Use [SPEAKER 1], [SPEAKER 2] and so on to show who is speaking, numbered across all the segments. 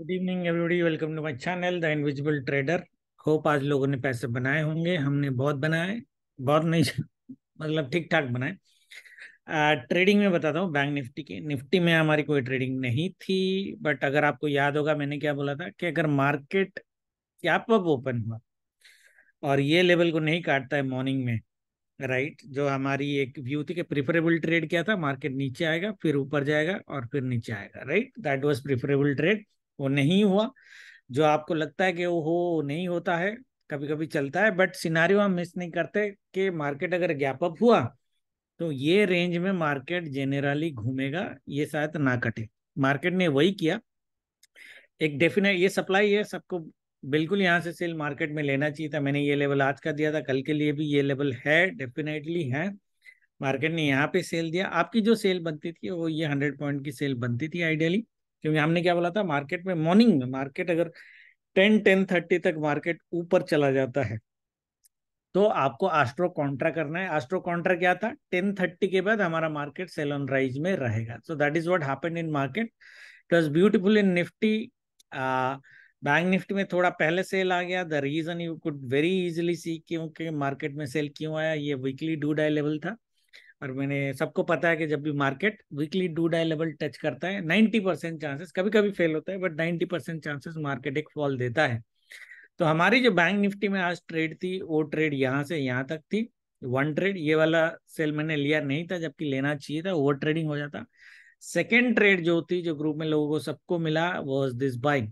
[SPEAKER 1] Good evening everybody welcome to my channel the invisible trader hope आज लोगों ने पैसे बनाए होंगे हमने बहुत बनाए बहुत नहीं मतलब ठीक ठाक बनाए ट्रेडिंग में बताता हूँ बैंक निफ्टी की निफ्टी में हमारी कोई ट्रेडिंग नहीं थी बट अगर आपको याद होगा मैंने क्या बोला था कि अगर मार्केट कैप अप ओपन हुआ और ये लेवल को नहीं काटता है मॉर्निंग में राइट जो हमारी एक व्यू थी कि प्रिफरेबल ट्रेड क्या था मार्केट नीचे आएगा फिर ऊपर जाएगा और फिर नीचे आएगा right that was preferable trade वो नहीं हुआ जो आपको लगता है कि वो हो नहीं होता है कभी कभी चलता है बट सिनारियो हम मिस नहीं करते कि मार्केट अगर गैप अप हुआ तो ये रेंज में मार्केट जेनरली घूमेगा ये शायद ना कटे मार्केट ने वही किया एक डेफिनेट ये सप्लाई है सबको बिल्कुल यहाँ से सेल मार्केट में लेना चाहिए था मैंने ये लेवल आज का दिया था कल के लिए भी ये लेवल है डेफिनेटली है मार्केट ने यहाँ पे सेल दिया आपकी जो सेल बनती थी वो ये हंड्रेड पॉइंट की सेल बनती थी आइडियली क्योंकि हमने क्या बोला था मार्केट में मॉर्निंग में मार्केट अगर टेन टेन थर्टी तक मार्केट ऊपर चला जाता है तो आपको आस्ट्रो कॉन्ट्रा करना है आस्ट्रो कॉन्ट्रा क्या था टेन थर्टी के बाद हमारा मार्केट सेल ऑन राइज में रहेगा so that is what happen in market it was beautiful in Nifty bank Nifty में थोड़ा पहले सेल आ गया the reason you could very easily see क्योंकि मार्केट में सेल क्यों आया ये वीकली डू डाई लेवल था और मैंने सबको पता है कि जब भी मार्केट वीकली डू डाई लेवल टच करता है नाइन्टी परसेंट चांसेस कभी कभी फेल होता है but ninety percent chances market एक फॉल देता है तो हमारी जो बैंक निफ्टी में आज ट्रेड थी वो ट्रेड यहाँ से यहाँ तक थी वन ट्रेड ये वाला सेल मैंने लिया नहीं था जबकि लेना चाहिए था ओवर ट्रेडिंग हो जाता सेकेंड ट्रेड जो थी जो ग्रुप में लोगों को सबको मिला was this buying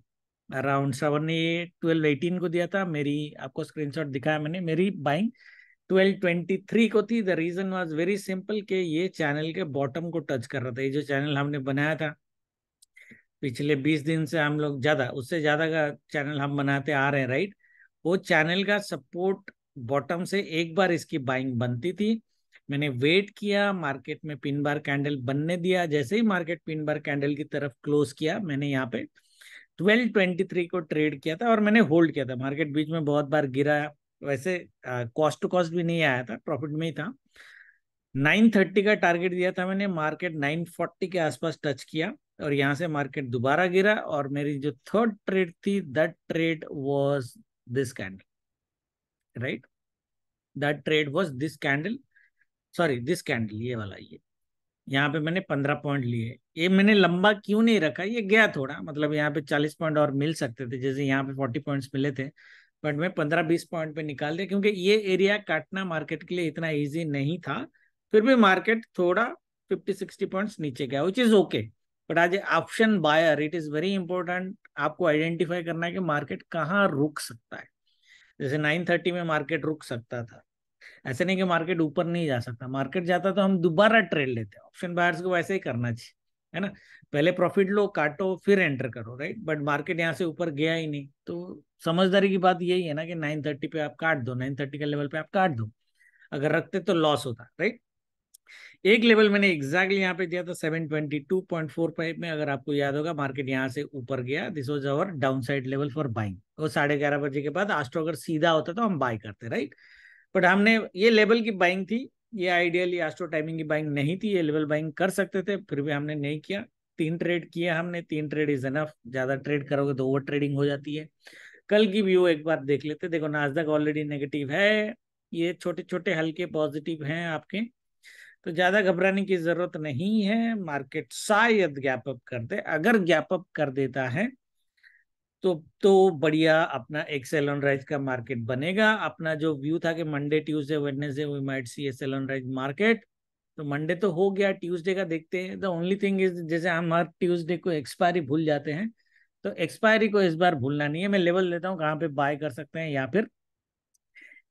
[SPEAKER 1] around seven twelve eighteen को दिया था मेरी आपको स्क्रीनशॉट दिखाया मैंने मेरी बाइंग 1223 को थी the reason was very simple के ये चैनल के बॉटम को टच कर रहा था ये जो चैनल हमने बनाया था पिछले 20 दिन से हम लोग ज्यादा उससे ज्यादा का चैनल हम बनाते आ रहे हैं राइट वो चैनल का सपोर्ट बॉटम से एक बार इसकी बाइंग बनती थी मैंने वेट किया मार्केट में पिन बार कैंडल बनने दिया जैसे ही मार्केट पिन बार कैंडल की तरफ क्लोज किया मैंने यहाँ पे 1223 को ट्रेड किया था और मैंने होल्ड किया था मार्केट बीच में बहुत बार गिरा वैसे कॉस्ट टू कॉस्ट भी नहीं आया था प्रॉफिट में ही था 930 का टारगेट दिया था मैंने मार्केट 940 के आसपास टच किया और यहाँ से मार्केट दोबारा गिरा और मेरी जो थर्ड ट्रेड थी that trade was this candle right that trade was this candle sorry this candle ये वाला ये यहाँ पे मैंने पंद्रह पॉइंट लिए ये मैंने लंबा क्यों नहीं रखा ये गया थोड़ा मतलब यहाँ पे चालीस पॉइंट और मिल सकते थे जैसे यहाँ पे फोर्टी पॉइंट्स मिले थे बट मैं पंद्रह बीस पॉइंट पे निकाल दिया क्योंकि ये एरिया काटना मार्केट के लिए इतना ईजी नहीं था फिर भी मार्केट थोड़ा फिफ्टी सिक्सटी पॉइंट नीचे गया विच इज ओके बट आज option buyer it is very important आपको आइडेंटिफाई करना है कि मार्केट कहाँ रुक सकता है जैसे नाइन थर्टी में मार्केट रुक सकता था ऐसे नहीं कि मार्केट ऊपर नहीं जा सकता मार्केट जाता तो हम दोबारा ट्रेड लेते हैं ऑप्शन बायर्स को वैसे ही करना चाहिए है ना पहले प्रॉफिट लो काटो फिर एंटर करो राइट बट मार्केट यहाँ से ऊपर गया ही नहीं तो समझदारी की बात यही है ना कि नाइन थर्टी पे आप काट दो नाइन थर्टी के लेवल पे आप काट दो अगर रखते तो लॉस होता राइट एक लेवल मैंने एग्जैक्टली यहाँ पे दिया था seven twenty two point four five में अगर आपको याद होगा मार्केट यहाँ से ऊपर गया this was our down side level for buying और साढ़े ग्यारह बजे के बाद आस्ट्रो अगर सीधा होता तो हम बाय करते राइट बट हमने ये लेवल की बाइंग थी ये आइडियली एस्ट्रो टाइमिंग की बाइंग नहीं थी ये लेवल बाइंग कर सकते थे फिर भी हमने नहीं किया तीन ट्रेड किया हमने तीन ट्रेड इज एनफ ज्यादा ट्रेड करोगे तो ओवर ट्रेडिंग हो जाती है कल की व्यू एक बार देख लेते देखो नाजदक ऑलरेडी नेगेटिव है ये छोटे छोटे हल्के पॉजिटिव हैं आपके तो ज्यादा घबराने की जरूरत नहीं है मार्केट शायद गैप अप कर दे अगर गैप अप कर देता है तो तो बढ़िया अपना एक्सेल ऑन राइज का मार्केट बनेगा अपना जो व्यू था कि Monday Tuesday Wednesday we might see एक्सेल ऑन राइज मार्केट तो मंडे तो हो गया ट्यूसडे का देखते हैं द ओनली थिंग इज जैसे हम हर ट्यूसडे को एक्सपायरी भूल जाते हैं तो एक्सपायरी को इस बार भूलना नहीं है मैं लेवल लेता हूँ कहाँ पे बाय कर सकते हैं या फिर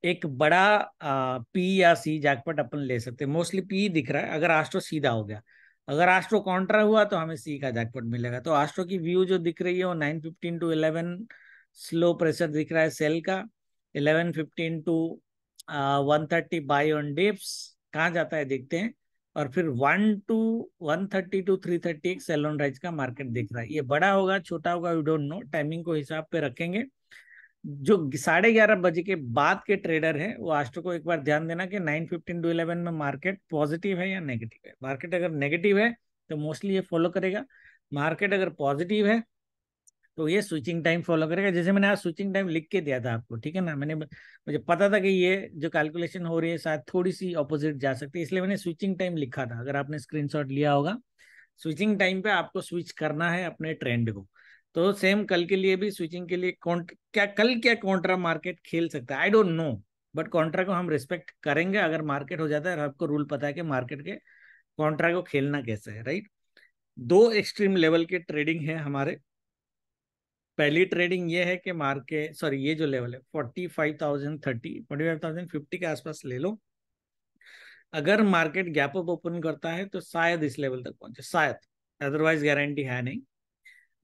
[SPEAKER 1] एक बड़ा आ, पी या सी जैकपॉट अपन ले सकते हैं मोस्टली पी दिख रहा है अगर आज तो सीधा हो गया अगर आस्ट्रो कॉन्ट्रा हुआ तो हमें सी का जैकपॉट मिलेगा तो आस्ट्रो की व्यू जो दिख रही है वो nine fifteen to eleven slow pressure दिख रहा है सेल का eleven fifteen to one thirty buy on dips कहाँ जाता है देखते हैं और फिर one to one thirty to three thirty एक सेल ऑन राइज का मार्केट दिख रहा है ये बड़ा होगा छोटा होगा वी डोंट नो टाइमिंग को हिसाब पे रखेंगे जो साढ़े ग्यारह बजे के बाद के ट्रेडर हैं वो आज तो को एक बार ध्यान देना कि नाइन फिफ्टीन टू इलेवन में मार्केट पॉजिटिव है या नेगेटिव है मार्केट अगर नेगेटिव है तो मोस्टली ये फॉलो करेगा मार्केट अगर पॉजिटिव है तो ये स्विचिंग टाइम फॉलो करेगा जैसे मैंने आज स्विचिंग टाइम लिख के दिया था आपको ठीक है ना मैंने मुझे पता था कि ये जो कैलकुलेशन हो रही है शायद थोड़ी सी ऑपोजिट जा सकती है इसलिए मैंने स्विचिंग टाइम लिखा था अगर आपने स्क्रीनशॉट लिया होगा स्विचिंग टाइम पे आपको स्विच करना है अपने ट्रेंड को तो सेम कल के लिए भी स्विचिंग के लिए क्या कल क्या कॉन्ट्रा मार्केट खेल सकता है I don't know but contra को हम रिस्पेक्ट करेंगे अगर मार्केट हो जाता है आपको रूल पता है कि मार्केट के कॉन्ट्रा को खेलना कैसे है राइट दो एक्सट्रीम लेवल के ट्रेडिंग है हमारे पहली ट्रेडिंग ये है कि मार्केट सॉरी ये जो लेवल है forty five thousand thirty forty five thousand fifty के आसपास ले लो अगर मार्केट गैप अप ओपन करता है तो शायद इस लेवल तक पहुंचे शायद अदरवाइज गारंटी है नहीं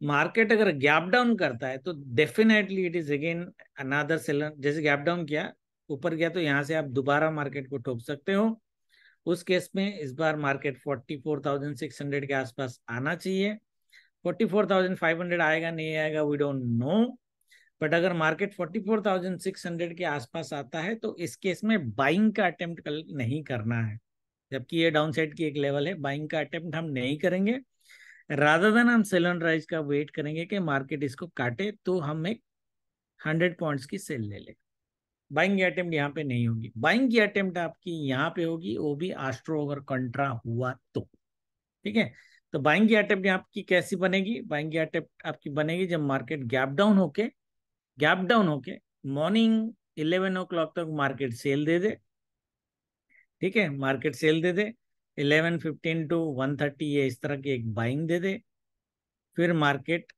[SPEAKER 1] मार्केट अगर गैप डाउन करता है तो definitely it is again another seller जैसे गैप डाउन किया ऊपर गया तो यहाँ से आप दोबारा मार्केट को ठोक सकते हो उस केस में इस बार मार्केट 44,600 के आसपास आना चाहिए 44,500 आएगा नहीं आएगा वी डोंट नो बट अगर मार्केट 44,600 के आसपास आता है तो इस केस में बाइंग का अटेम्प्ट नहीं करना है जबकि ये डाउनसाइड की एक लेवल है बाइंग का अटेम्प्ट हम नहीं करेंगे राधा देन हम सेल ऑन राइज का वेट करेंगे कि मार्केट इसको काटे तो हम एक हंड्रेड पॉइंट्स की सेल ले लें बाइंग की अटेम्प्ट यहाँ पे नहीं होगी बाइंग की अटेम्प्ट आपकी यहाँ पे होगी वो भी आस्ट्रो अगर कंट्रा हुआ तो ठीक है तो बाइंग की अटेम्प्ट आपकी कैसी बनेगी बाइंग की अटेम्प्ट आपकी बनेगी जब मार्केट गैप डाउन होके गैप डाउन होके मॉर्निंग इलेवन ओ क्लॉक तक मार्केट सेल दे दे ठीक है मार्केट सेल दे दे eleven fifteen to one thirty ये इस तरह की एक बाइंग दे दे फिर मार्केट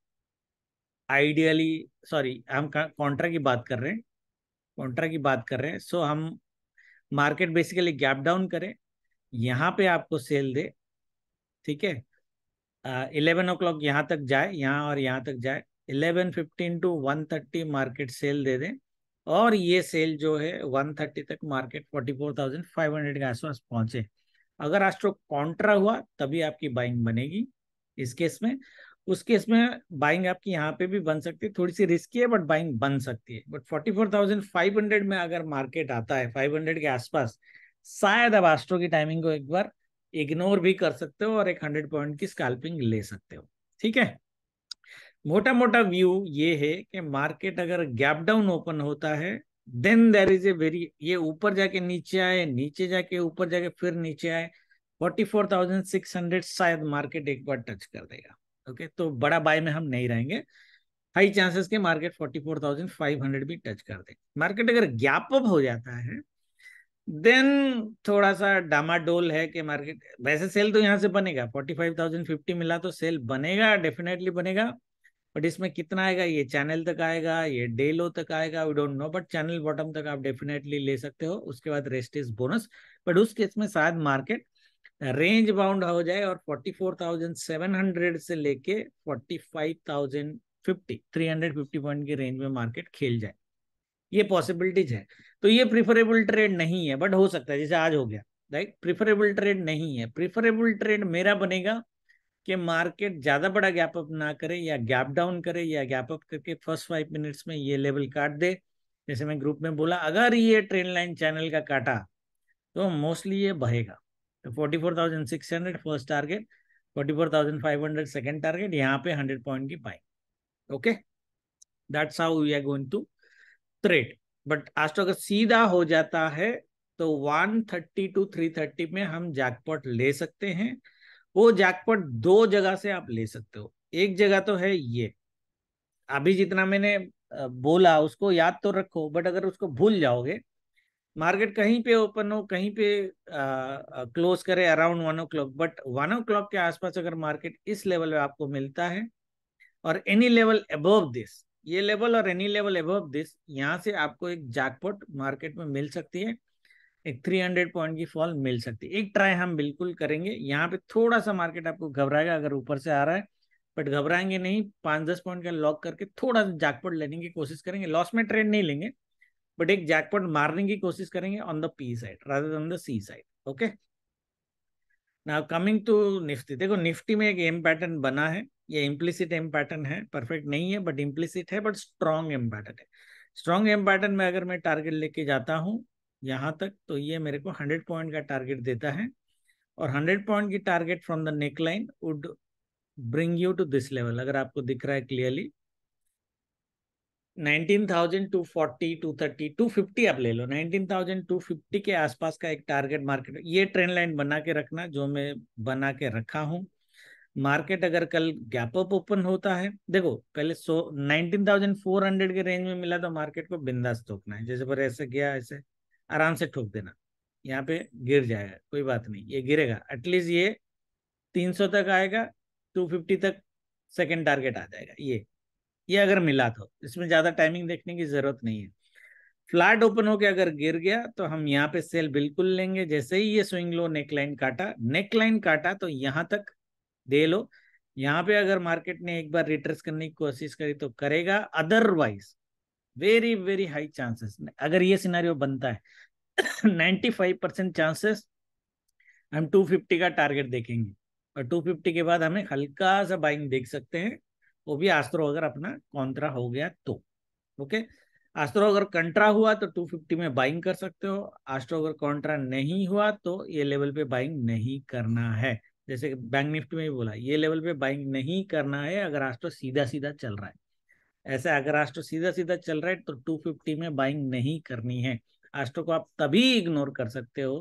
[SPEAKER 1] आइडियली सॉरी हम कॉन्ट्रा की बात कर रहे हैं कॉन्ट्रा की बात कर रहे हैं सो हम मार्केट बेसिकली गैप डाउन करें यहाँ पे आपको सेल दे ठीक है इलेवन ओ क्लॉक यहाँ तक जाए यहाँ और यहाँ तक जाए eleven fifteen to one thirty market sell दे दें और ये सेल जो है वन थर्टी तक market forty four thousand five hundred के आसपास पहुंचे अगर एस्ट्रो तो कॉन्ट्रा हुआ तभी आपकी बाइंग बनेगी इस केस में उस केस में बाइंग आपकी यहाँ पे भी बन सकती है थोड़ी सी रिस्की है बट बाइंग बन सकती है but forty four thousand five hundred में अगर मार्केट आता है फाइव हंड्रेड के आसपास शायद आप आस्ट्रो की टाइमिंग को एक बार इग्नोर भी कर सकते हो और एक हंड्रेड पॉइंट की स्काल्पिंग ले सकते हो ठीक है मोटा मोटा व्यू ये है कि मार्केट अगर गैप डाउन ओपन होता है then there is a very ये ऊपर जाके नीचे आए नीचे जाके ऊपर जाके फिर नीचे आए forty four thousand six hundred शायद मार्केट एक बार टच कर देगा ओके तो बड़ा बाय में हम नहीं रहेंगे हाई चांसेस के market forty four thousand five hundred भी टच कर दे मार्केट अगर गैप अप हो जाता है देन थोड़ा सा डामाडोल है कि मार्केट वैसे सेल तो यहाँ से बनेगा फोर्टी फाइव थाउजेंड फिफ्टी मिला तो सेल बनेगा डेफिनेटली बनेगा बट इसमें कितना आएगा ये चैनल तक आएगा ये डे लो तक आएगा we don't know but channel bottom तक आप डेफिनेटली ले सकते हो उसके बाद रेस्ट इज बोनस बट उस केस में शायद मार्केट रेंज बाउंड हो जाए और 44,700 से लेके 45,050 350 पॉइंट के रेंज में मार्केट खेल जाए ये पॉसिबिलिटीज है तो ये प्रिफरेबल ट्रेड नहीं है बट हो सकता है जैसे आज हो गया राइट प्रिफरेबल ट्रेड नहीं है प्रिफरेबल ट्रेड मेरा बनेगा कि मार्केट ज्यादा बड़ा गैप अप ना करे या गैप डाउन करे या गैप अप करके फर्स्ट फाइव मिनट्स में ये लेवल काट दे जैसे मैं ग्रुप में बोला अगर ये ट्रेन लाइन चैनल का काटा तो मोस्टली ये बहेगा तो forty four thousand six hundred first target forty four thousand five hundred second target यहाँ पे हंड्रेड पॉइंट की पाई okay that's how we are going to trade but आज तो अगर सीधा हो जाता है तो 130 टू 330 में हम जैकपॉट ले सकते हैं वो जैकपॉट दो जगह से आप ले सकते हो एक जगह तो है ये अभी जितना मैंने बोला उसको याद तो रखो बट अगर उसको भूल जाओगे मार्केट कहीं पे ओपन हो कहीं पे क्लोज करे around one o'clock but one o'clock के आसपास अगर मार्केट इस लेवल पे आपको मिलता है और एनी लेवल अबव दिस ये लेवल और एनी लेवल अबव दिस यहाँ से आपको एक जैकपॉट मार्केट में मिल सकती है एक 300 पॉइंट की फॉल मिल सकती है एक ट्राई हम बिल्कुल करेंगे यहाँ पे थोड़ा सा मार्केट आपको घबराएगा अगर ऊपर से आ रहा है बट घबराएंगे नहीं पांच दस पॉइंट का लॉक करके थोड़ा सा जैकपॉट लेने की कोशिश करेंगे लॉस में ट्रेड नहीं लेंगे बट एक जैकपॉट मारने की कोशिश करेंगे on the P side rather on the C side okay ना कमिंग टू निफ्टी देखो निफ्टी में एक एम पैटर्न बना है ये इम्प्लिसिट एम पैटर्न है परफेक्ट नहीं है बट इम्प्लिसिट है बट स्ट्रॉन्ग एम पैटर्न है स्ट्रॉन्ग एम पैटर्न में अगर मैं टारगेट लेके जाता हूँ यहाँ तक तो ये मेरे को हंड्रेड पॉइंट का टारगेट देता है और हंड्रेड पॉइंट की target from the neck line would bring you to this level अगर आपको दिख रहा है क्लियरली 19,240, 230, 250 आप ले लो 19,250 के आसपास का एक टारगेट मार्केट ये ट्रेंड लाइन बना के रखना जो मैं बना के रखा हूँ मार्केट अगर कल गैप अप ओपन होता है देखो पहले सो हंड्रेड के रेंज में मिला तो मार्केट को बिंदास ठोकना है जैसे पर ऐसे गया ऐसे आराम से ठोक देना यहाँ पे गिर जाएगा कोई बात नहीं ये गिरेगा एटलीस्ट ये 300 तक आएगा 250 तक सेकेंड टारगेट आ जाएगा ये ये अगर मिला तो इसमें ज़्यादा टाइमिंग देखने की ज़रूरत नहीं है फ्लैट ओपन होके अगर गिर गया तो हम यहाँ पे सेल बिल्कुल लेंगे जैसे ही ये स्विंग लो नेक लाइन काटा नेक लाइन काटा तो यहाँ तक दे लो यहाँ पे अगर मार्केट ने एक बार रिट्रेस करने की कोशिश करी तो करेगा otherwise very very high chances अगर ये सिनारियो बनता है नाइन्टी फाइव परसेंट चांसेस हम टू फिफ्टी का टारगेट देखेंगे और टू फिफ्टी के बाद हमें हल्का सा बाइंग देख सकते हैं वो भी आस्त्रो अगर अपना कॉन्ट्रा हो गया तो ओके आस्त्रो अगर कंट्रा हुआ तो 250 में बाइंग कर सकते हो आस्ट्रो अगर कॉन्ट्रा नहीं हुआ तो ये लेवल पे बाइंग नहीं करना है जैसे बैंक निफ्टी में भी बोला ये लेवल पे बाइंग नहीं करना है अगर आस्ट्रो सीधा सीधा चल रहा है ऐसे अगर आस्ट्रो सीधा सीधा चल रहा है तो 250 में बाइंग नहीं करनी है आस्ट्रो को आप तभी इग्नोर कर सकते हो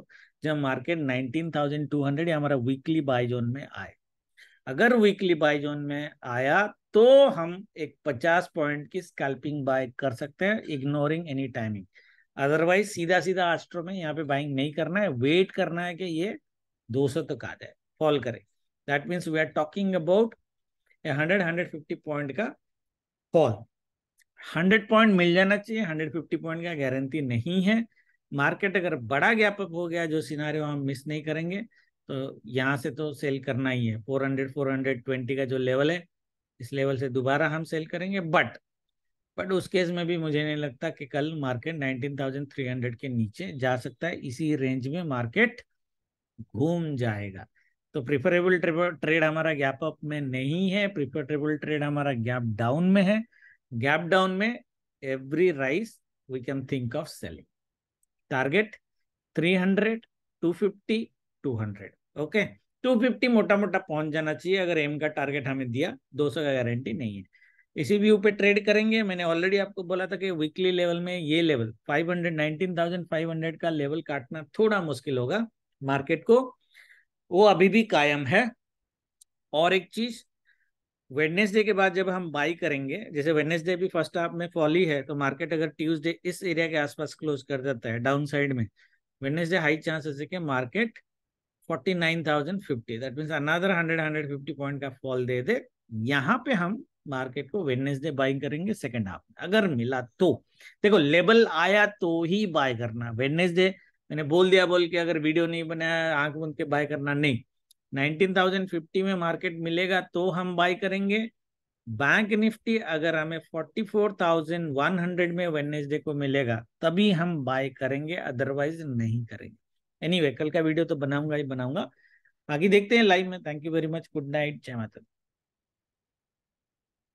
[SPEAKER 1] जब मार्केट 19,200 या हमारा वीकली बाय जोन में आए अगर वीकली बाय जोन में आया तो हम एक 50 पॉइंट की स्कैल्पिंग बाय कर सकते हैं इग्नोरिंग एनी टाइमिंग अदरवाइज सीधा सीधा आस्ट्रो में यहाँ पे बाइंग नहीं करना है वेट करना है कि ये 200 तक आ जाए फॉल करे that means we are talking about hundred hundred fifty point का फॉल हंड्रेड पॉइंट मिल जाना चाहिए हंड्रेड फिफ्टी पॉइंट का गारंटी नहीं है मार्केट अगर बड़ा गैप अप हो गया जो सिनारियो हम मिस नहीं करेंगे तो यहाँ से तो सेल करना ही है four hundred four hundred twenty का जो लेवल है इस लेवल से दोबारा हम सेल करेंगे बट बट उस केस में भी मुझे नहीं लगता कि कल market nineteen thousand three hundred के नीचे जा सकता है इसी रेंज में मार्केट घूम जाएगा तो प्रिफरेबल ट्रेड हमारा गैप अप में नहीं है प्रिफरेबल ट्रेड हमारा गैप डाउन में है गैप डाउन में every rise we can think of selling target 300 250 200 okay okay? 250 मोटा मोटा पहुंच जाना चाहिए अगर एम का टारगेट हमें दिया 200 का गारंटी नहीं है इसी व्यू पे ट्रेड करेंगे मैंने ऑलरेडी आपको बोला था कि वीकली लेवल में ये लेवल 519,500 का लेवल काटना थोड़ा मुश्किल होगा मार्केट को वो अभी भी कायम है और एक चीज वेडनेसडे के बाद जब हम बाई करेंगे जैसे वेडनेसडे भी फर्स्ट हाफ में फॉल ही है तो मार्केट अगर ट्यूसडे इस एरिया के आसपास क्लोज कर देता है डाउन साइड में वेडनेसडे हाई चांसेस है कि market fifty that means another hundred fifty point का फॉल दे दे यहाँ पे हम मार्केट को वेडनेसडे बाइंग करेंगे सेकेंड हाफ में अगर मिला तो देखो लेबल आया तो ही बाय करना वेडनेसडे मैंने बोल दिया बोल के अगर वीडियो नहीं बनाया आंख बंद के बाय करना नहीं नाइनटीन थाउजेंड फिफ्टी में मार्केट मिलेगा तो हम बाय करेंगे बैंक निफ्टी अगर हमें forty four thousand one hundred में वेडनेसडे को मिलेगा तभी हम बाय करेंगे अदरवाइज नहीं करेंगे एनी anyway, कल का वीडियो तो बनाऊंगा ही बनाऊंगा बाकी देखते हैं लाइव में thank you very much good night जय माता